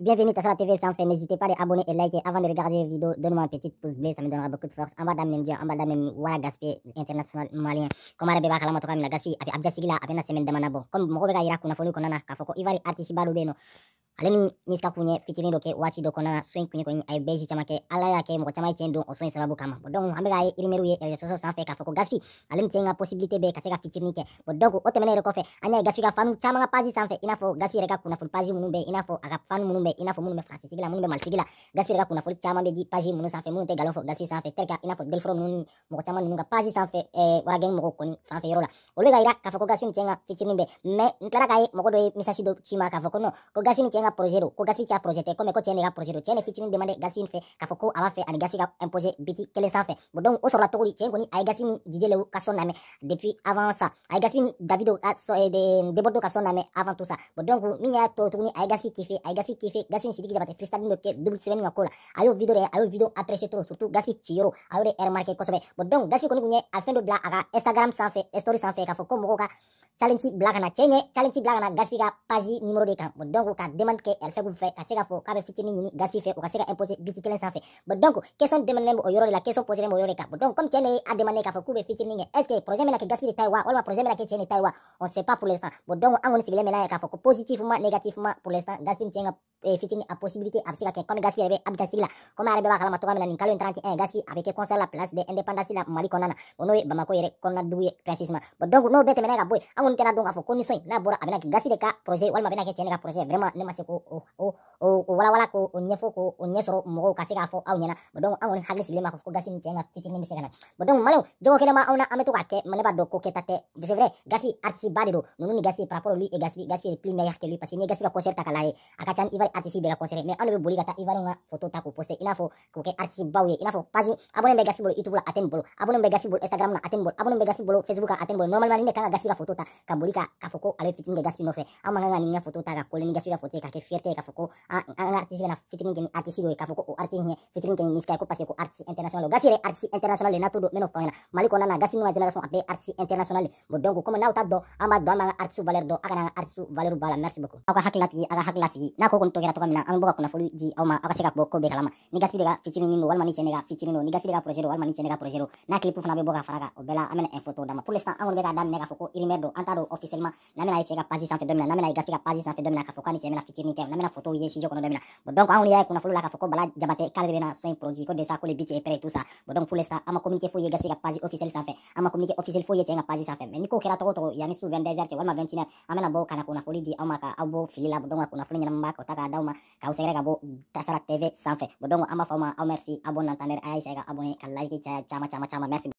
Bienvenue à la TV, c'est enfin, n'hésitez pas à les abonner et liker. Avant de regarder les vidéos, donnez-moi un petit pouce bleu, ça me donnera beaucoup de force. En bas d'Amnem Dieu, en bas d'Amnem Wara Gaspi, international malien. Comme Arabe Bakala Matoka Mina Gaspi, Api Abja Sigila, Api Nasemel Damanabo. Comme Morobe Ira Kuna Folu Konana, Kafoko Ivari Artishi Balubeno. ale ni sika kunɲɛ fitinin dɔ kɛ waati na swing kunye kunɲɛ ay beji chama ke ala y'a ke mɔgɔ chama ye tiɲɛ o swing sababu kama bɔn donc an bɛ k'a ye irimɛriw ye réseaux sociaux sanfɛ k'a foko gaspi ale ni cɛ in ka possibilité bɛ ka se ka fitinin kɛ bɔn donc ye gaspi ka fanu chama nga pazi sanfe inafo gaspi reka kuna kunnafoni pazi munu be inafo aga fɔ a ka fanu munu be i n'a fɔ minnu bɛ faransisigi la minnu bɛ gaspi reka kuna kunnafoni chama bɛ di page minnu sanfɛ minnu tɛ galon fɔ gaspi sanfe terka inafo n'a munu delfrɔ ninnu ni mɔgɔ caman ninnu ka page sanfɛ eh, waragɛn mɔgɔ kɔni fanfɛ yɔrɔ la olu ka foko gaspi ni tenga in ka me bɛ mais n tilara k'a ye mɔgɔ dɔ ye message dɔ ci k'a foko no ko gaspi ni tenga pour projet ko gaspi k'a projet tɛ komi ko cɛɛ tu as projet do cɛɛ ne demande gaspi fɛ k'a fɔ a b'a gaspi ka imposer biti bon donc au sur la a gaspi ni depuis avant ça a gaspi ni davido eh, bordo ka sɔn avant tout ça bon donc min y'a to a qui gaspi fait a ye gaspi kife gaspi sidiki jabate double semaine ka la vidéo video dɛ a video trop surtout gaspi ciyɔrɔ a y'o de remarquer bon donc gaspi on a fin de Instagram a instagram fait story k'a foko ka challenge blagana Chene, challenge blagana à gaspi ka de kan donc ka demande elle fait vous fait assez fait fitini ni gaspi fait ou imposé imposer qu'elle kelen fait donc question la question posée vous donc comme a demandé k'a fɔ fit ni est ce que projet bɛna la gaspi de ou ou projet n'a la taïwa on sait pas pour l'instant bon donc on ne sait positivement négativement pour l'instant gaspi eh, ni a possibilité à comme gaspi yɛrɛ comme a la place de indépendance mali donc kun tena dunga fo kuni na bora abina gasi de ka projet walma mabena ke chenga projet vraiment ne masi ko o o o wala wala ko o nyefo ko o nyesoro mo kasi ka fo aw nyana bodon an woni hagli silema ko gasi ni chenga titi ni misega na bodon malo jogo kene ma awna ameto ka ke mane ba do ko ke tate c'est vrai gasi artisi bade do nunu ni gasi par rapport lui et gasi gasi plus meilleur que lui parce ni gasi ka concert ta kala e aka chan ivar artisi be ka concert mais anu be boli kata ivar nga photo ta ko poste ina fo ko ke artisi bawe ina fo page abone be gasi bolo youtube la aten bolo abone be gasi bolo instagram na aten bolo abone be gasi bolo facebook aten bolo normalement ni ka gasi ka photo ta kabulika boli ka k'a ale fitini kɛ gaspi nofe ama nganga ninga foto ta ka kole ni gaspi ka foto ya ka ke fierté ya k'a foko a an artiste kana fitini ni artiste ya k'a o artiste ni fitini ni niska ko parce que ko artiste international don gasi artiste international n'a to meno n maliko na fɔ ɲɛna na gasi ninnu ka génération a artiste international de bon donc comme n'aw ta ama an b'a dɔn an b'an ka artiste valeur dɔn a kana artiste valeur bɔ merci beaucoup aw ka hakilila tigi a ka n'a ko kɔni to kɛra to kamina na an bɛ bɔ ka kunnafoni di aw ma aw kalama ni gaspi de ka fitini ni cɛ ne ka fitini don ni gaspi de ka projet don walima ni projet n'a clip fana bɛ bɔ ka fara o bela la an bɛ na info t'o d'a pour l'instant an kɔni bɛ taro officiellement ma na mena ka page sanfe domina na mena ye gaspi ka page sanfɛ dɔ min na k'a fɔ ko ani cɛ bɛna fitini kɛ namena photo ye studio kɔnɔ dɔ min donc anw y'a ye kunnafolo la k'a fɔ bala jabate k'ale na soin in produit ko déjà ko le beat est prêt tout ça bon donc pour l'instant an ma communiqué foyi ye gaspi ka page officielle sanfɛ an ma communiqué ye cɛ ka page sanfɛ ko kera toko tɔgɔ yani su 22 heures cɛ walima 21 heures an bɛna bɔ ka di aw ma ka aw bɔ fili la bon donc a kunnafoli ɲɛnama b'a ka o k'a d'aw ma k'aw sɛgɛrɛ ka bɔ tasara tv sanfe bon donc an b'a fɔ merci aw bon entendre a y'a ka like caya chama chama caman merci